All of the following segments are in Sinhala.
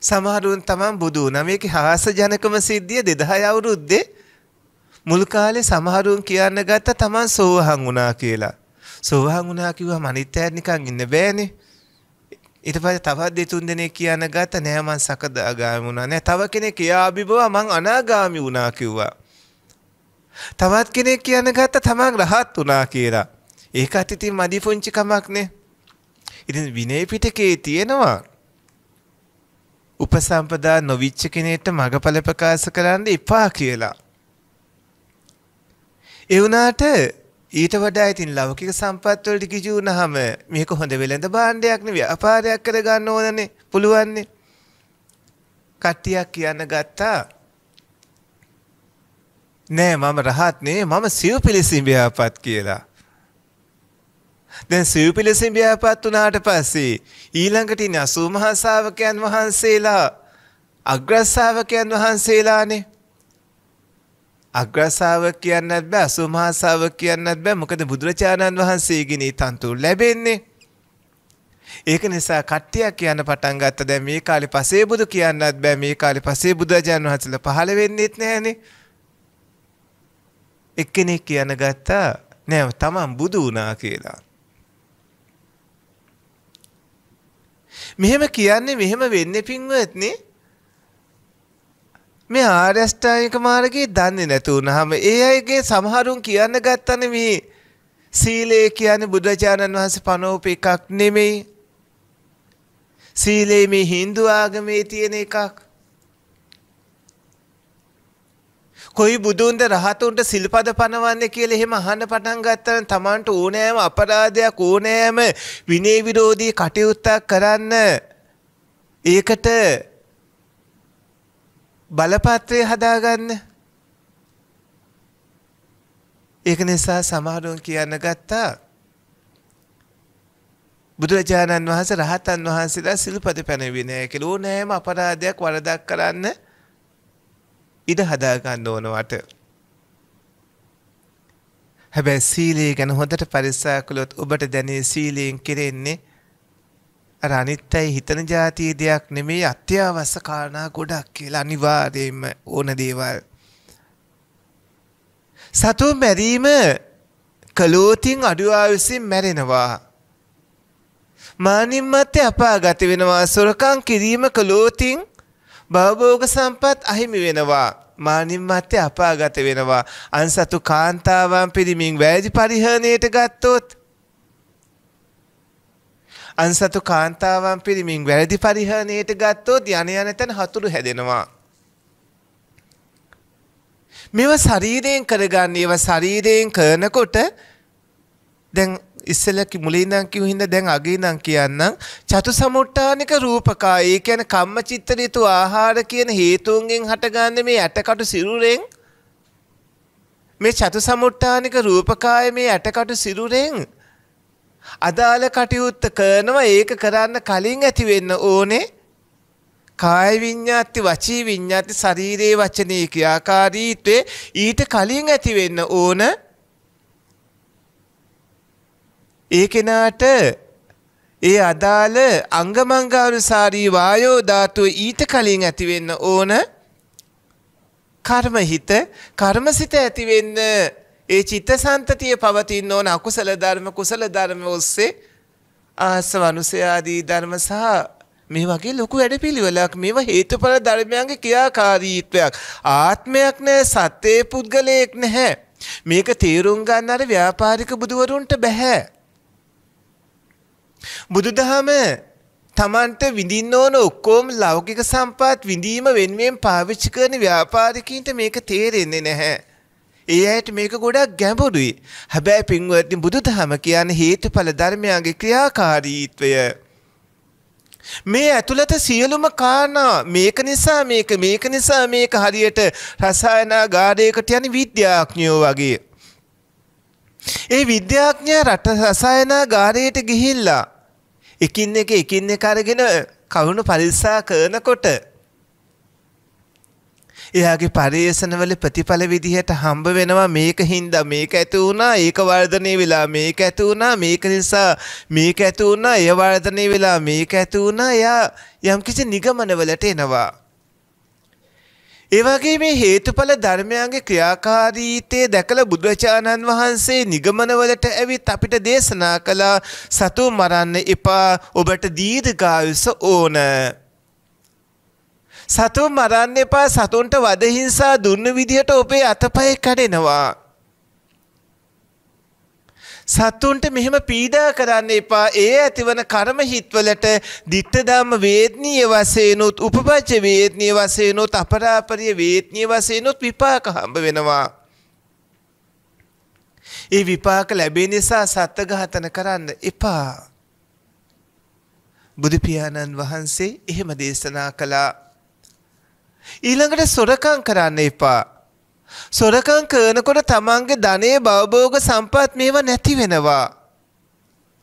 සමහරුන් තමන් බුදු වුණා. මේකේ හාස්‍යජනකම සිද්ධිය 2000 අවුරුද්දේ මුල් කාලේ සමහරුන් කියන්න ගත්ත තමන් සෝවහන් වුණා කියලා. සෝවහන් වුණා කිව්වම අනිත්‍යයත් නිකන් ඉන්න බෑනේ. ඊට පස්සේ තවත් දෙතුන් දෙනෙක් කියන්න ගත්ත නෑ මං සකදාගාමි වුණා නෑ. තව කෙනෙක් කියාබිබවා මං අනාගාමි වුණා කිව්වා. තවත් කෙනෙක් කියන්න ගත්ත තමන් රහත් වුණා කියලා. ඒකත් ඉතින් මදි පුංචි කමක්නේ. ඉතින් විනය පිටකේ තියෙනවා උපසම්පදා නොවිච්ච කෙනෙක්ට මගඵල ප්‍රකාශ කරන්න එපා කියලා. ඒ වුණාට ඊට වඩා ඉතින් ලෞකික සම්පත් වලට කිජු වුණාම මේක හොඳ වෙළඳ භාණ්ඩයක් නෙවෙයි අපාරයක් කරගන්න ඕනනේ පුළුවන්නේ කට්ටියක් කියන්න ගත්තා නෑ මම රහත් නේ මම සිව් පිළිසිඹියාපත් කියලා දැන් සිව් පිළිසින් ව්‍යාපත් වුණාට පස්සේ ඊළඟට ඉන්නේ අසූ මහා ශ්‍රාවකයන් වහන්සේලා අග්‍ර ශ්‍රාවකයන් වහන්සේලානේ. අග්‍ර ශ්‍රාවකයන්වත් බෑ අසූ මහා ශ්‍රාවකයන්වත් බෑ මොකද බුදුරජාණන් වහන්සේගෙන් ඒ තන්තු ලැබෙන්නේ. ඒක නිසා කට්ටියක් කියන්න පටන් ගත්ත දැන් මේ කාලේ පසේ බුදු කියන්නත් බෑ මේ කාලේ පසේ බුදුරජාණන් වහන්සේලා පහළ වෙන්නෙත් නෑනේ. එක්කෙනෙක් කියන ගත්තා නෑ තමන් බුදු වුණා කියලා. මෙහෙම කියන්නේ මෙහෙම වෙන්නේ පින්වත්නේ. මේ ආර්ය අෂ්ටාංගික මාර්ගයේ දන්නේ නැතු වුනහම ඒ අයගේ සමහරුන් කියන්න ගත්තනේ මේ සීලය කියන්නේ බුදුරජාණන් වහන්සේ පනෝප එකක් නෙමෙයි. සීලය මේ Hindu ආගමේ තියෙන එකක්. කොයි බුදුන්ද රහතුන්ට සිල්පද පනවන්නේ කියලා එහෙම අහන්න පටන් ගත්තම තමන්ට ඕනෑම අපරාධයක් ඕනෑම විනය විරෝධී කටයුත්තක් කරන්න ඒකට බලපත්‍රය හදාගන්න ඒක නිසා සමහරුන් කියන්න ගත්තා බුදුරජාණන් වහන්සේ රහතන් වහන්සේලා සිල්පද පැනවිනේ කියලා ඕනෑම අපරාධයක් වරදක් කරන්න ඉඩ හදා ගන්න ඕනවට. හැබැයි සීලයේ ගැන හොඳට පරිස්සම් කළොත් ඔබට දැනේ සීලයෙන් කෙරෙන්නේ අර අනිත්‍යයි හිතන જાතිය දෙයක් නෙමෙයි අත්‍යවශ්‍ය කාරණා ගොඩක් කියලා අනිවාර්යයෙන්ම ඕන දේවල්. සතුන් මැරීම කලෝතින් අඩු ආයුසින් මැරෙනවා. මානින් මත අපාගත වෙනවා සොරකම් කිරීම කලෝතින් භවභෝග සම්පත් අහිමි වෙනවා. මානින් මත්තේ අපාගත වෙනවා. අන්සතු කාන්තාවන් පිරිමින් වැදි පරිහරණයට ගත්තොත් අන්සතු කාන්තාවන් පිරිමින් වැරදි පරිහරණයට ගත්තොත් යන යන තැන හතුරු හැදෙනවා. මෙව ශරීරයෙන් කරගන්න ඒව ශරීරයෙන් කරනකොට දැන් ඉස්සෙල්ලා මුලින් ඉඳන් කිව්ව හින්දා දැන් අගේ ඉඳන් කියන්නම් චතු සමුට්ඨානික රූපකා ඒ කියන්නේ කම්මචිත්ත ඍතු ආහාර කියන හේතුන්ගෙන් හටගන්නේ මේ ඇටකටු සිරුරෙන් මේ චතු සමුට්ඨානික රූපකාය මේ ඇටකටු සිරුරෙන් අදාළ කටයුත්ත කරනවා ඒක කරන්න කලින් ඇති වෙන්න ඕනේ කාය විඤ්ඤාති වචී විඤ්ඤාති ශරීරේ වචනේ ක්‍රියාකාරීත්වයේ ඊට කලින් ඇති වෙන්න ඕනේ ඒ කෙනාට ඒ අදාළ අංගමංගානුසාරී වායෝ ධාතුව ඊට කලින් ඇතිවෙන්න ඕන කර්මහිත කර්මසිත ඇතිවෙන්න ඒ චිත්තසන්තතිය පවතින්න ඕන අකුසල ධර්ම කුසල ධර්ම ඔස්සේ ආස්ව අනුසයාදී ධර්ම සහ මේ වගේ ලොකු වැඩපිළිවෙලක් මේවා හේතුඵල ධර්මයන්ගේ ක්‍රියාකාරීත්වයක් ආත්මයක් නැහැ සත්‍යේ පුද්ගලයෙක් නැහැ මේක තේරුම් ගන්න අර ව්‍යාපාරික බුදුවරුන්ට බෑ බුදුදහම තමන්ට විඳින්න ඕන ඔක්කොම ලෞකික සම්පත් විඳීම වෙනුවෙන් පාවිච්චි කරන ව්‍යාපාරිකයින්ට මේක තේරෙන්නේ නැහැ. ඒ අයට මේක ගොඩක් ගැඹුරුයි. හැබැයි පින්වත්නි බුදුදහම කියන්නේ හේතුඵල ධර්මයන්ගේ ක්‍රියාකාරීත්වය. මේ ඇතුළත සියලුම කාරණා මේක නිසා මේක මේක නිසා මේක හරියට රසායනාගාරයකට යන විද්‍යාඥයෝ වගේ. ඒ විද්‍යාඥයා රට රසායනාගාරයට ගිහිල්ලා එකින් එක එකින් එක අරගෙන කවුණු පරිස්සා කරනකොට එයාගේ පරිේශනවල ප්‍රතිඵල විදිහට හම්බ වෙනවා මේක හින්දා මේක ඇති වුණා ඒක වර්ධනය වෙලා මේක ඇති වුණා මේක නිසා මේක ඇති වුණා එය වර්ධනය වෙලා මේක ඇති වුණා එයා යම්කිසි නිගමනවලට එනවා ඒවගේ මේ හේතුඵල ධර්මයන්ගේ ක්‍රියාකාරීතය දැකළ බුදුරජාණන් වහන්සේ නිගමනවලට ඇවිත් අපිට දේශනා කළා සතු මරන්න එපා ඔබට දීර්ඝායුෂ ඕන. සතු මරන්න එපා සතුන්ට වදහිංසා දුන්න විදිහට ඔබේ අතපය කඩෙනවා. සතුන්ට මෙහෙම පීඩා කරන්න එපා ඒ ඇතිවන කර්ම හිත්වලට දිත්තධම්ම වේදනීය වශයෙන්ුත් උපපච්ච වේදනීය වශයෙන්ුත් අපරාපරිය වේදනීය වශයෙන්ුත් විපාක හම්බ වෙනවා. ඒ විපාක ලැබෙන නිසා සත්ත්ව ඝාතන කරන්න එපා. බුදු පියාණන් වහන්සේ එහෙම දේශනා කළා. ඊළඟට සොරකම් කරන්න එපා. සොරකම් කරනකොට තමන්ගේ ධනය භවභෝග සම්පත් මේවා නැති වෙනවා.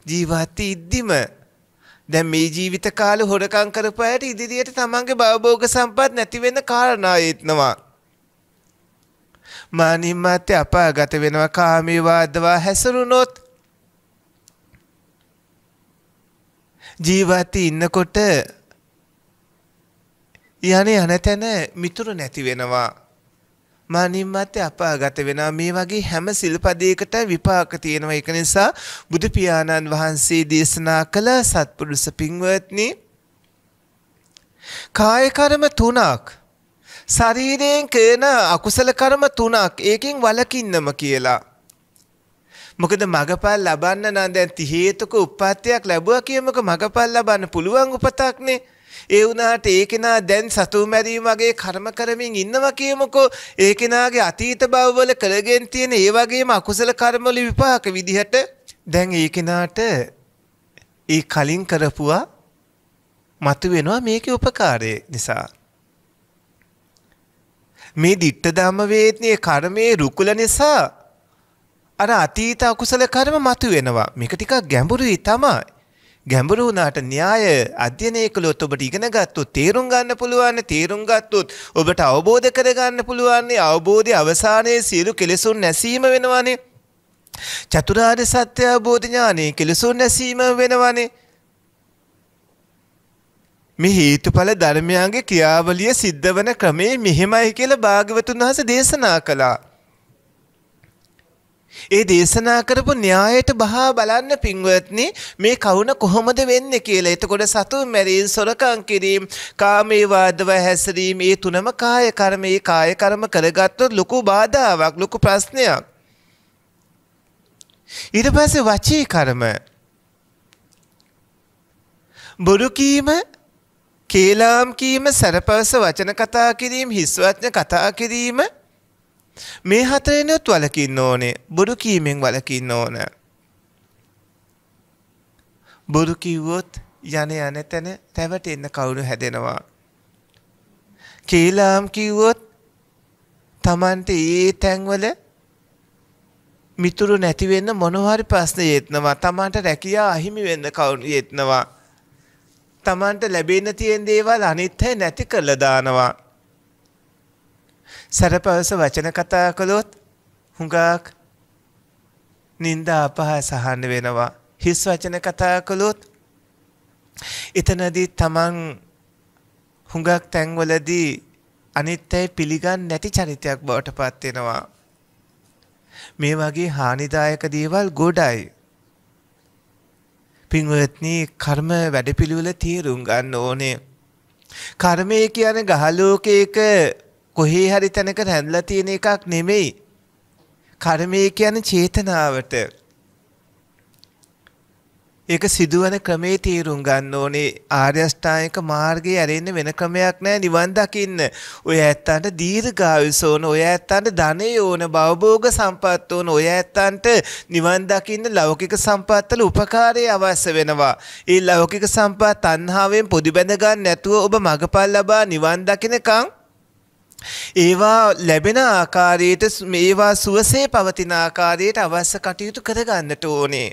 ජීවත් ඉද්දිම දැන් මේ ජීවිත කාලේ හොරකම් කරපුවාට ඉදිරියට තමන්ගේ භවභෝග සම්පත් නැති වෙන කාරණා ඒත්නවා. මානිමත් අපාගත වෙනවා කාමී වාදවා හැසරුනොත් ජීවත් ඉන්නකොට යන්නේ අනතන මිතුරු නැති වෙනවා. මානින් මත අපාගත වෙනවා මේ වගේ හැම සිල්පදයකට විපාක තියෙනවා ඒක නිසා බුදු පියාණන් වහන්සේ දේශනා කළ සත්පුරුෂ පින්වත්නි කාය කර්ම තුනක් ශරීරයෙන් කරන අකුසල කර්ම තුනක් ඒකෙන් වළකින්නම කියලා මොකද මගපල් ලබන්න නම් දැන් 30 හේතුක උප්පත්තියක් ලැබුවා කියමුක මගපල් ලබන්න පුළුවන් උපතක්නේ ඒ වුණාට ඒ කෙනා දැන් සතුම් මැරීම වගේ කර්ම කරමින් ඉන්නවා කියමුකෝ ඒ කෙනාගේ අතීත භවවල කරගෙන තියෙන ඒ වගේම අකුසල කර්මවල විපාක විදිහට දැන් ඒ කෙනාට ඒ කලින් කරපුවා මතුවෙනවා මේකේ උපකාරය නිසා මේ ditta ධම්ම වේදනේ කර්මයේ රුකුල නිසා අර අතීත අකුසල කර්ම මතුවෙනවා මේක ටිකක් ගැඹුරුයි තමයි ගැඹුරු වුණාට න්‍යාය අධ්‍යයනය කළොත් ඔබට ඉගෙන ගත්තොත් තේරුම් ගන්න පුළුවන් තේරුම් ගත්තොත් ඔබට අවබෝධ කරගන්න පුළුවන් අවබෝධය අවසානයේ සියලු කෙලෙසුන් නැසීම වෙනවානේ චතුරාර්ය සත්‍ය අවබෝධ ඥානයේ කෙලෙසුන් නැසීම වෙනවනේ. මේ හේතුඵල ධර්මයන්ගේ ක්‍රියාවලිය සිද්ධ වන ක්‍රමේ මෙහෙමයි කියලා භාග්‍යවතුන් වහන්සේ දේශනා කළා. ඒ දේශනා කරපු න්‍යායට බහා බලන්න පින්වත්නි මේ කවුන කොහොමද වෙන්නේ කියලා. එතකොට සතුන් මැරීම, සොරකම් කිරීම, කාමේ වාදව හැසිරීම, මේ තුනම කාය කර්ම, මේ කාය කර්ම කරගත්තොත් ලොකු බාධාවක්, ලොකු ප්‍රශ්නයක්. ඊට පස්සේ වචී කර්ම. බොරු කීම, කේලාම් කීම, සරපවස වචන කතා කිරීම, හිස්වත්න කතා කිරීම මේ හතරෙනුත් වලකින්න ඕනේ බොරු කීමෙන් වලකින්න ඕන. බොරු කිව්වොත් යන යන තැන රැවටෙන්න කවුරු හැදෙනවා. කේලාම් කිව්වොත් Tamante ඒ තැන්වල මිතුරු නැති වෙන්න මොනවාරි ප්‍රශ්න යෙත්නවා. Tamante රැකියා අහිමි වෙන්න කවුරු යෙත්නවා. Tamante ලැබෙන්න තියෙන දේවල් අනිත් නැති කරලා දානවා. සැරපවස වචන කතා කළොත් හුඟක් නින්දා අපහාස අහන්න වෙනවා. හිස් වචන කතා කළොත් එතනදී තමන් හුඟක් තැන්වලදී අනිත්‍යයි පිළිගන්නේ නැති චරිතයක් බවට පත් වෙනවා. මේ වගේ හානිදායක දේවල් ගොඩයි. පින්වත්නි කර්ම වැඩපිළිවෙල තීරුම් ගන්න ඕනේ. කර්මය කියන ගහලෝකයක කොහේ හරි තැනක රැඳලා තියෙන එකක් නෙමෙයි. කර්මය කියන්නේ චේතනාවට. ඒක සිදුවන ක්‍රමේ තීරුම් ගන්න ඕනේ ආර්ය අෂ්ටාංගික මාර්ගයේ ඇරෙන්න වෙන ක්‍රමයක් නැහැ නිවන් දකින්න. ඔය ඇත්තන්ට දීර්ඝායුෂ ඕන, ඔය ඇත්තන්ට ධනෙ ඕන, භවභෝග සම්පත් ඕන, ඔය ඇත්තන්ට නිවන් දකින්න ලෞකික සම්පත්වල උපකාරය අවශ්‍ය වෙනවා. ඒ ලෞකික සම්පත් තණ්හාවෙන් පොඩි බැඳ ගන්න නැතුව ඔබ මගපල් ලබා නිවන් දකිනකම් ඒවා ලැබෙන ආකාරයට මේවා සුවසේ පවතින ආකාරයට අවශ්‍ය කටයුතු කරගන්නට ඕනේ.